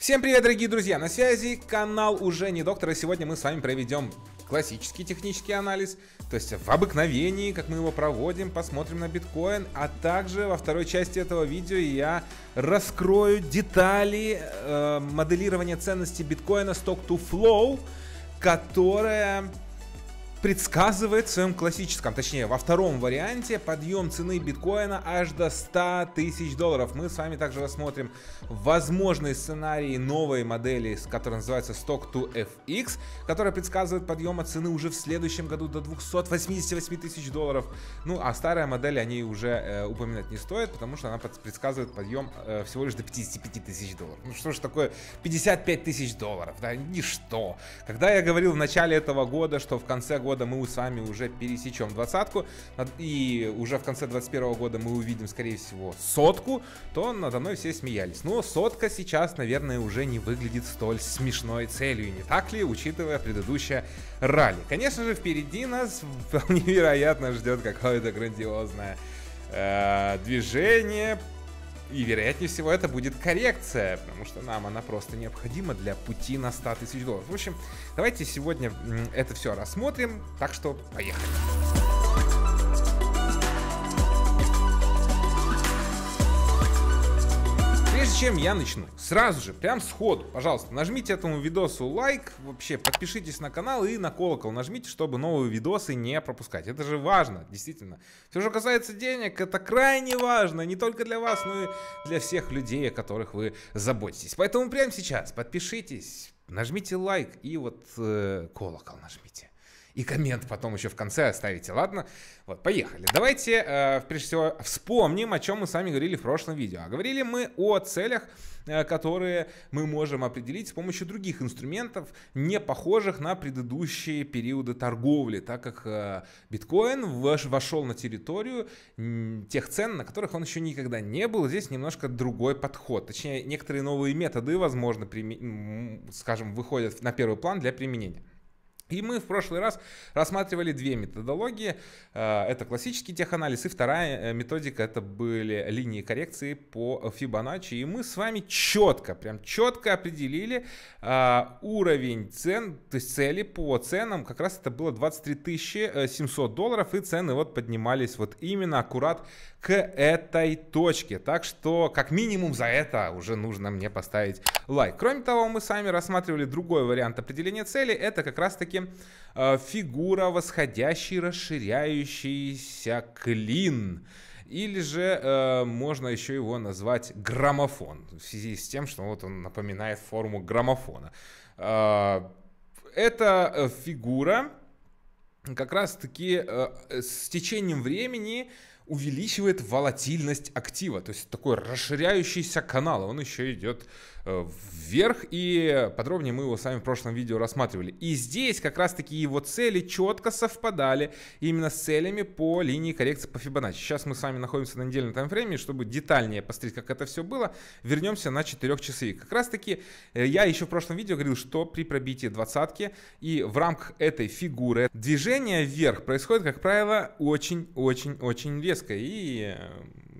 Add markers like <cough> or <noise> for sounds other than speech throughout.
Всем привет, дорогие друзья! На связи канал «Уже не доктор», и сегодня мы с вами проведем классический технический анализ, то есть в обыкновении, как мы его проводим, посмотрим на биткоин, а также во второй части этого видео я раскрою детали э, моделирования ценности биткоина Stock to Flow, которая предсказывает в своем классическом, точнее во втором варианте, подъем цены биткоина аж до 100 тысяч долларов. Мы с вами также рассмотрим возможные сценарии новой модели, которая называется stock to fx которая предсказывает подъема цены уже в следующем году до 288 тысяч долларов. Ну а старая модель о ней уже э, упоминать не стоит, потому что она предсказывает подъем э, всего лишь до 55 тысяч долларов. Ну что ж такое 55 тысяч долларов, да, ничто. Когда я говорил в начале этого года, что в конце года года мы сами уже пересечем двадцатку, и уже в конце 21 года мы увидим, скорее всего, сотку, то надо мной все смеялись. Но сотка сейчас, наверное, уже не выглядит столь смешной целью, не так ли, учитывая предыдущее ралли. Конечно же, впереди нас невероятно <laughs> ждет какое-то грандиозное э, движение и вероятнее всего это будет коррекция, потому что нам она просто необходима для пути на 100 тысяч долларов. В общем, давайте сегодня это все рассмотрим, так что поехали. чем я начну? Сразу же, прям сходу, пожалуйста, нажмите этому видосу лайк, вообще подпишитесь на канал и на колокол нажмите, чтобы новые видосы не пропускать. Это же важно, действительно. Все, что касается денег, это крайне важно, не только для вас, но и для всех людей, о которых вы заботитесь. Поэтому прямо сейчас подпишитесь, нажмите лайк и вот э, колокол нажмите и коммент потом еще в конце оставите, ладно? Вот, поехали. Давайте, э, прежде всего, вспомним, о чем мы с вами говорили в прошлом видео. А говорили мы о целях, э, которые мы можем определить с помощью других инструментов, не похожих на предыдущие периоды торговли, так как э, биткоин вошел на территорию тех цен, на которых он еще никогда не был. Здесь немножко другой подход, точнее, некоторые новые методы, возможно, прим... скажем, выходят на первый план для применения. И мы в прошлый раз рассматривали две методологии. Э, это классический теханализ, и вторая э, методика это были линии коррекции по Фибоначчи. И мы с вами четко, прям четко определили э, уровень цен, то есть цели по ценам. Как раз это было 23 700 долларов, и цены вот поднимались вот именно аккурат к этой точке. Так что как минимум за это уже нужно мне поставить лайк. Кроме того, мы с вами рассматривали другой вариант определения цели. Это как раз таки картинке э, фигура восходящий, расширяющийся клин. Или же э, можно еще его назвать граммофон, в связи с тем, что вот он напоминает форму граммофона. Э, эта э, фигура как раз-таки э, с течением времени увеличивает волатильность актива, то есть такой расширяющийся канал, он еще идет Э, вверх, и подробнее мы его с вами в прошлом видео рассматривали. И здесь как раз-таки его цели четко совпадали именно с целями по линии коррекции по Fibonacci. Сейчас мы с вами находимся на недельном таймфрейме, чтобы детальнее посмотреть, как это все было, вернемся на 4 часовик. Как раз-таки э, я еще в прошлом видео говорил, что при пробитии двадцатки и в рамках этой фигуры движение вверх происходит, как правило, очень-очень-очень резко. И э,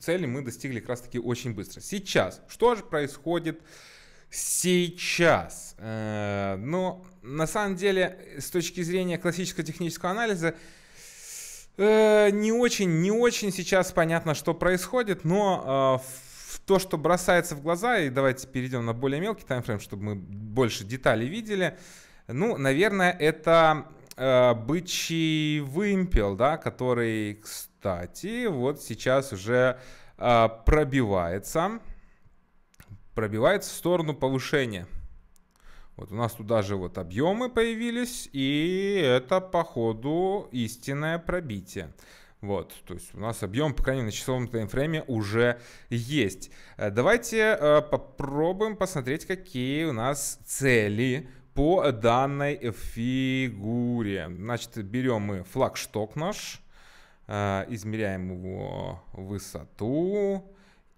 цели мы достигли как раз таки очень быстро. Сейчас, что же происходит сейчас? Э, но ну, на самом деле, с точки зрения классического технического анализа, э, не очень, не очень сейчас понятно, что происходит, но э, то, что бросается в глаза, и давайте перейдем на более мелкий таймфрейм, чтобы мы больше деталей видели, ну, наверное, это бычий вымпел, да, который кстати, вот сейчас уже а, пробивается, пробивается в сторону повышения. Вот у нас тут даже вот объемы появились, и это по ходу истинное пробитие. Вот, то есть у нас объем, по крайней мере, на часовом таймфрейме уже есть. Э, давайте э, попробуем посмотреть, какие у нас цели по данной фигуре. Значит, берем мы флагшток наш. А, измеряем его высоту.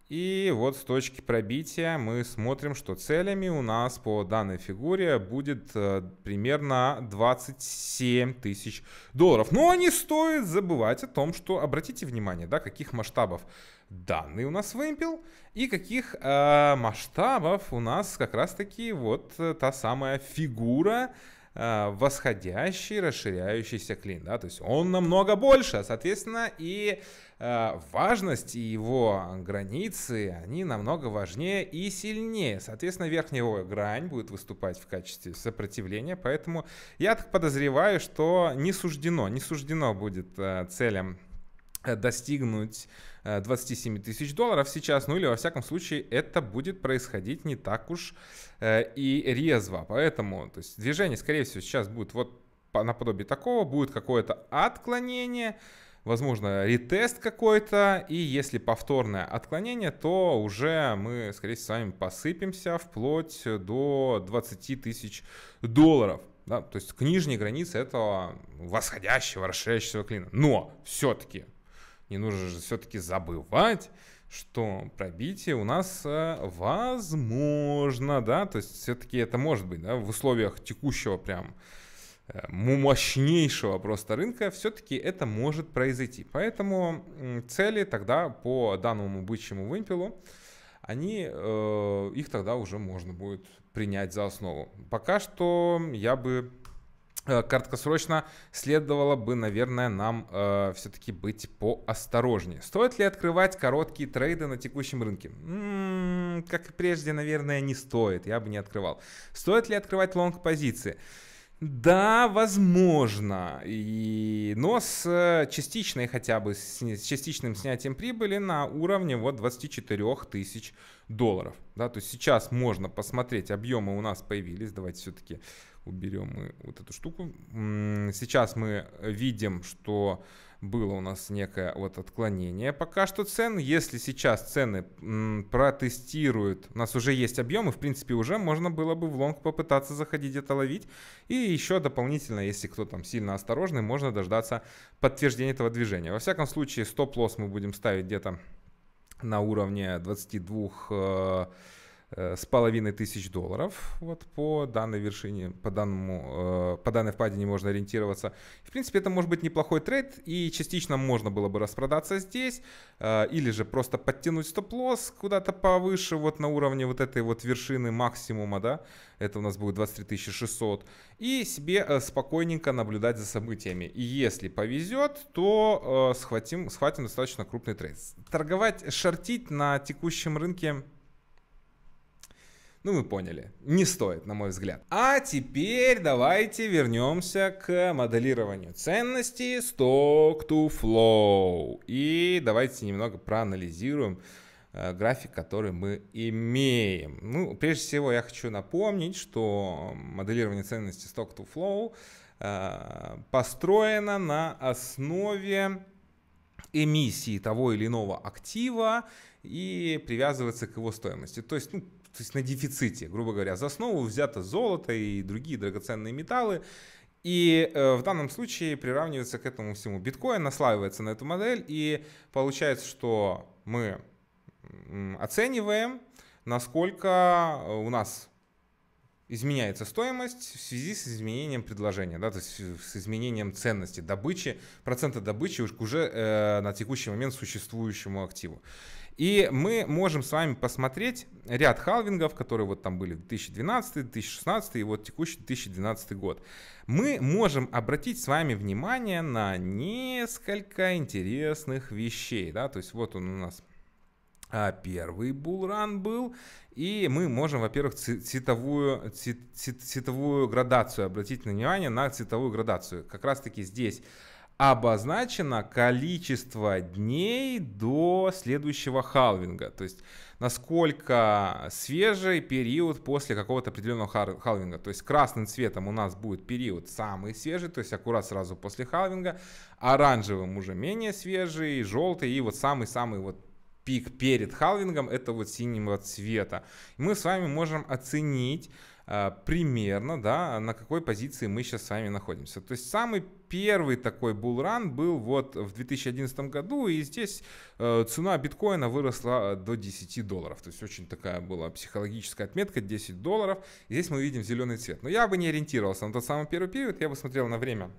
И вот с точки пробития мы смотрим, что целями у нас по данной фигуре будет э, примерно 27 тысяч долларов. Но не стоит забывать о том, что обратите внимание, да, каких масштабов данный у нас вымпел и каких э, масштабов у нас как раз-таки вот э, та самая фигура, а, восходящий расширяющийся клин. Да? То есть он намного больше, соответственно, и а, важность и его границы, они намного важнее и сильнее. Соответственно, верхняя его грань будет выступать в качестве сопротивления, поэтому я так подозреваю, что не суждено, не суждено будет а, целям Э, достигнуть 27 э, тысяч долларов сейчас, ну или во всяком случае это будет происходить не так уж э, и резво. Поэтому то есть, движение, скорее всего, сейчас будет вот наподобие такого, будет какое-то отклонение, возможно, ретест какой-то, и если повторное отклонение, то уже мы, скорее всего, с вами посыпемся вплоть до 20 тысяч долларов. Да, то есть к нижней границе этого восходящего, расширяющегося клина. Но все-таки не нужно же все-таки забывать, что пробитие у нас э, возможно, да, то есть все-таки это может быть, да, в условиях текущего прям э, мощнейшего просто рынка, все-таки это может произойти. Поэтому цели тогда по данному бычьему вымпелу, они, э, их тогда уже можно будет принять за основу. Пока что я бы Э, краткосрочно следовало бы, наверное, нам э, все-таки быть поосторожнее. Стоит ли открывать короткие трейды на текущем рынке? М-м, как и прежде, наверное, не стоит. Я бы не открывал. Стоит ли открывать лонг-позиции? Да, возможно. И, но с э, частичной хотя бы, с, с частичным снятием прибыли на уровне вот 24 тысяч долларов. Да, то есть сейчас можно посмотреть, объемы у нас появились. Давайте все-таки уберем мы вот эту штуку. Сейчас мы видим, что было у нас некое вот отклонение пока что цен. Если сейчас цены протестируют, у нас уже есть объемы, в принципе, уже можно было бы в лонг попытаться заходить это ловить. И еще дополнительно, если кто там сильно осторожный, можно дождаться подтверждения этого движения. Во всяком случае, стоп-лосс мы будем ставить где-то на уровне 22 Э, с половиной тысяч долларов. Вот по данной вершине, по, данному, э, по данной впадине можно ориентироваться. В принципе, это может быть неплохой трейд, и частично можно было бы распродаться здесь, э, или же просто подтянуть стоп-лосс куда-то повыше, вот на уровне вот этой вот вершины максимума, да, это у нас будет 23 600, и себе спокойненько наблюдать за событиями. И если повезет, то схватим, схватим достаточно крупный трейд. Торговать, шортить на текущем рынке ну, вы поняли. Не стоит, на мой взгляд. А теперь давайте вернемся к моделированию ценностей Stock to Flow. И давайте немного проанализируем э, график, который мы имеем. Ну, прежде всего, я хочу напомнить, что моделирование ценности Stock to Flow э, построено на основе эмиссии того или иного актива и привязывается к его стоимости. То есть ну, то есть на дефиците, грубо говоря. За основу взято золото и другие драгоценные металлы. И э, в данном случае приравнивается к этому всему биткоин, наслаивается на эту модель, и получается, что мы оцениваем, насколько э, у нас изменяется стоимость в связи с изменением предложения, да, то есть с изменением ценности добычи, процента добычи уже э, на текущий момент существующему активу. И мы можем с вами посмотреть ряд халвингов, которые вот там были в 2012, 2016 и вот текущий 2012 год. Мы можем обратить с вами внимание на несколько интересных вещей. Да? То есть вот он у нас а, первый булран был, и мы можем, во-первых, цветовую, цветовую градацию обратить внимание на цветовую градацию. Как раз таки здесь обозначено количество дней до следующего халвинга. То есть насколько свежий период после какого-то определенного халвинга. То есть красным цветом у нас будет период самый свежий, то есть аккурат сразу после халвинга, оранжевым уже менее свежий, желтый и вот самый-самый вот пик перед халвингом это вот синего цвета. мы с вами можем оценить а, примерно, да, на какой позиции мы сейчас с вами находимся. То есть самый первый такой булран был вот в 2011 году, и здесь э, цена биткоина выросла э, до 10 долларов. То есть очень такая была психологическая отметка 10 долларов. И здесь мы видим зеленый цвет. Но я бы не ориентировался на тот самый первый период, я бы смотрел на время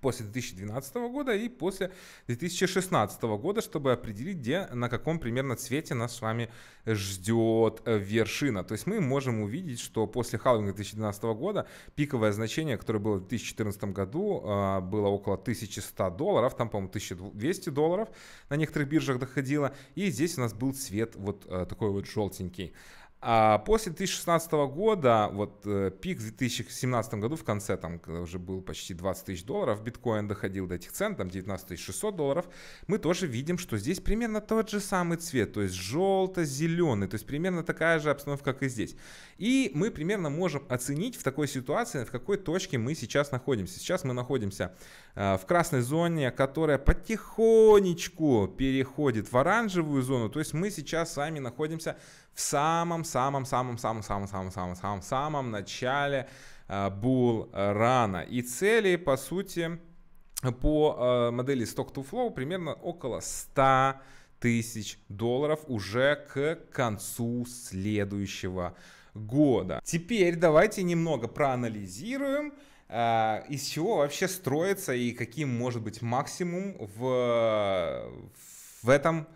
после 2012 года и после 2016 года, чтобы определить, где, на каком примерно цвете нас с вами ждет э, вершина. То есть мы можем увидеть, что после халвинга 2012 года пиковое значение, которое было в 2014 году, э, было около 1100 долларов, там, по-моему, 1200 долларов на некоторых биржах доходило, и здесь у нас был цвет вот э, такой вот желтенький. А после 2016 года, вот э, пик в 2017 году, в конце, там, когда уже был почти 20 тысяч долларов, биткоин доходил до этих цен, там 19 600 долларов, мы тоже видим, что здесь примерно тот же самый цвет, то есть желто-зеленый, то есть примерно такая же обстановка, как и здесь. И мы примерно можем оценить в такой ситуации, в какой точке мы сейчас находимся. Сейчас мы находимся э, в красной зоне, которая потихонечку переходит в оранжевую зону, то есть мы сейчас с вами находимся в самом-самом-самом-самом-самом-самом-самом-самом самом начале э, был рано. И цели, по сути, по э, модели Stock to Flow примерно около 100 тысяч долларов уже к концу следующего года. Теперь давайте немного проанализируем, э, из чего вообще строится и каким может быть максимум в, в этом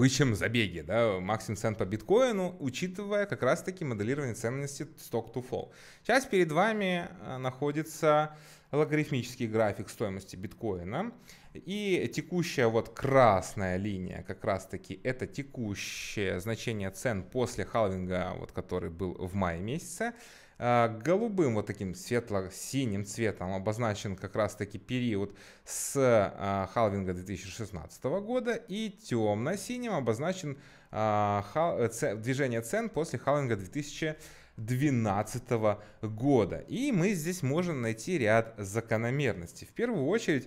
пыщем забеге, да, максимум цен по биткоину, учитывая как раз-таки моделирование ценности stock to flow. Сейчас перед вами э, находится логарифмический график стоимости биткоина. И текущая вот красная линия, как раз таки, это текущее значение цен после халвинга, вот который был в мае месяце. А, голубым вот таким светло-синим цветом обозначен как раз таки период с а, халвинга 2016 года и темно-синим обозначен а, э, движение цен после халвинга 2012 года. И мы здесь можем найти ряд закономерностей. В первую очередь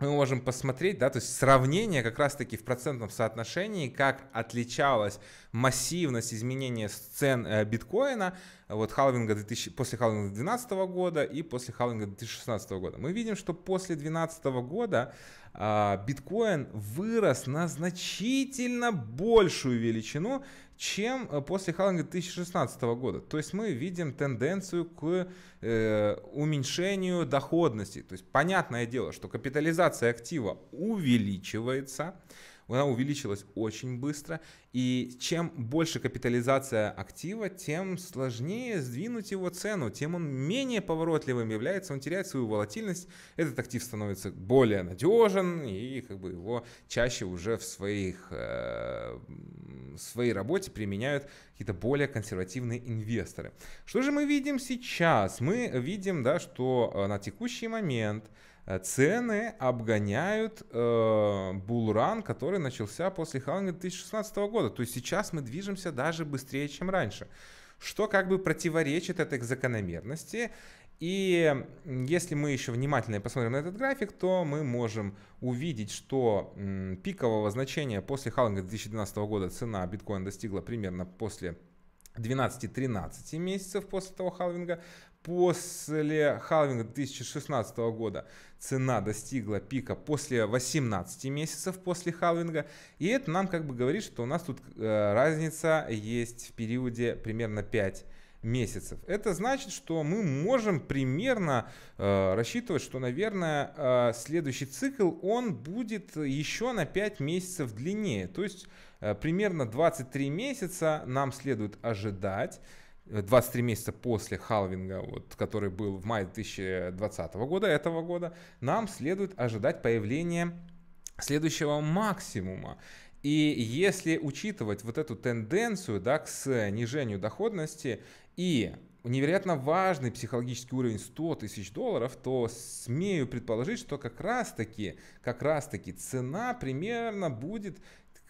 мы можем посмотреть, да, то есть сравнение как раз-таки в процентном соотношении, как отличалась массивность изменения цен э, биткоина вот халвинга 2000, после халвинга 2012 года и после халвинга 2016 года. Мы видим, что после 2012 года а, биткоин вырос на значительно большую величину, чем э, после халвинга 2016 года. То есть мы видим тенденцию к э, уменьшению доходности. То есть понятное дело, что капитализация актива увеличивается, она увеличилась очень быстро, и чем больше капитализация актива, тем сложнее сдвинуть его цену, тем он менее поворотливым является, он теряет свою волатильность, этот актив становится более надежен, и как бы его чаще уже в, своих, э, в своей работе применяют какие-то более консервативные инвесторы. Что же мы видим сейчас? Мы видим, да, что э, на текущий момент Э, цены обгоняют э, булран, который начался после халвинга 2016 года. То есть сейчас мы движемся даже быстрее, чем раньше. Что как бы противоречит этой закономерности. И если мы еще внимательно посмотрим на этот график, то мы можем увидеть, что пикового значения после халвинга 2012 года цена биткоина достигла примерно после 12-13 месяцев после того халвинга, После халвинга 2016 года цена достигла пика после 18 месяцев после халвинга. И это нам как бы говорит, что у нас тут э, разница есть в периоде примерно 5 месяцев. Это значит, что мы можем примерно э, рассчитывать, что, наверное, э, следующий цикл, он будет еще на 5 месяцев длиннее. То есть примерно 23 месяца нам следует ожидать 23 месяца после халвинга, вот, который был в мае 2020 года, этого года, нам следует ожидать появления следующего максимума. И если учитывать вот эту тенденцию да, к снижению доходности и невероятно важный психологический уровень 100 тысяч долларов, то смею предположить, что как раз таки, как раз таки цена примерно будет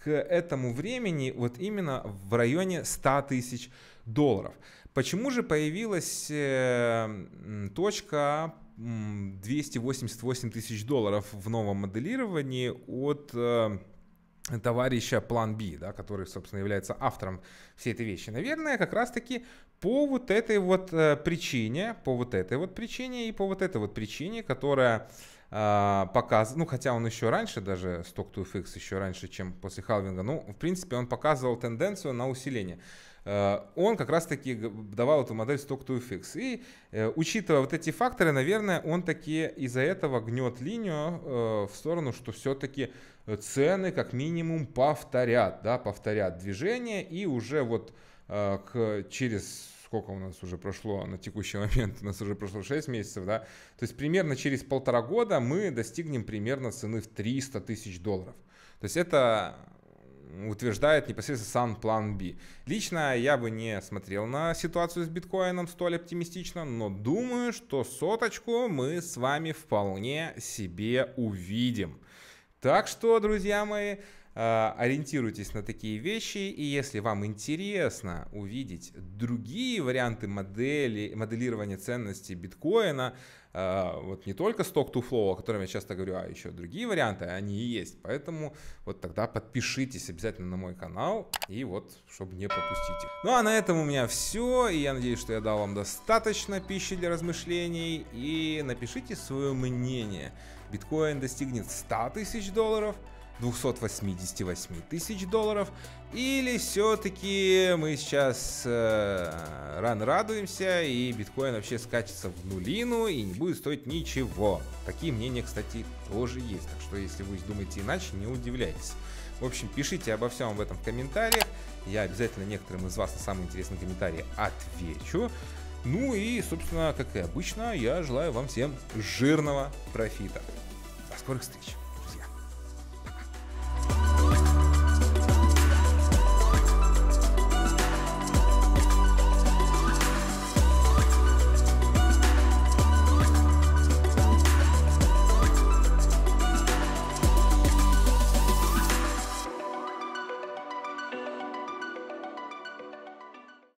к этому времени вот именно в районе 100 тысяч долларов. Почему же появилась э, точка 288 тысяч долларов в новом моделировании от э, товарища План Би, да, который, собственно, является автором всей этой вещи. Наверное, как раз-таки по вот этой вот э, причине, по вот этой вот причине и по вот этой вот причине, которая э, показ, ну хотя он еще раньше даже, Stock to FX еще раньше, чем после халвинга, ну в принципе он показывал тенденцию на усиление. А, он как раз таки давал эту модель Stock to FX. И э, учитывая вот эти факторы, наверное, он таки из-за этого гнет линию э, в сторону, что все-таки цены как минимум повторят, да, повторят движение и уже вот э, к, через сколько у нас уже прошло на текущий момент, у нас уже прошло 6 месяцев, да, то есть примерно через полтора года мы достигнем примерно цены в 300 тысяч долларов. То есть это утверждает непосредственно сам план B. Лично я бы не смотрел на ситуацию с биткоином столь оптимистично, но думаю, что соточку мы с вами вполне себе увидим. Так что, друзья мои, Э, ориентируйтесь на такие вещи, и если вам интересно увидеть другие варианты модели, моделирования ценности биткоина, э, вот не только сток to flow, о котором я часто говорю, а еще другие варианты, они и есть. Поэтому вот тогда подпишитесь обязательно на мой канал, и вот, чтобы не пропустить их. Ну а на этом у меня все, и я надеюсь, что я дал вам достаточно пищи для размышлений, и напишите свое мнение. Биткоин достигнет 100 тысяч долларов – 288 тысяч долларов, или все-таки мы сейчас э, рано радуемся, и биткоин вообще скачется в нулину и не будет стоить ничего. Такие мнения, кстати, тоже есть, так что если вы думаете иначе, не удивляйтесь. В общем, пишите обо всем в этом в комментариях, я обязательно некоторым из вас на самые интересные комментарии отвечу. Ну и, собственно, как и обычно, я желаю вам всем жирного профита. До скорых встреч!